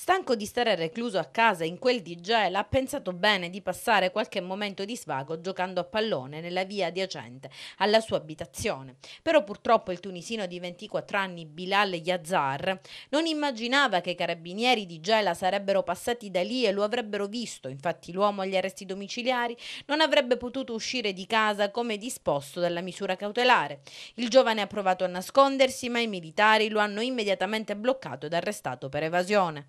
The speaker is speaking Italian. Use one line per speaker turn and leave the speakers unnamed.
Stanco di stare recluso a casa in quel di gel, ha pensato bene di passare qualche momento di svago giocando a pallone nella via adiacente alla sua abitazione. Però purtroppo il tunisino di 24 anni Bilal Yazar non immaginava che i carabinieri di Gela sarebbero passati da lì e lo avrebbero visto. Infatti l'uomo agli arresti domiciliari non avrebbe potuto uscire di casa come disposto dalla misura cautelare. Il giovane ha provato a nascondersi, ma i militari lo hanno immediatamente bloccato ed arrestato per evasione.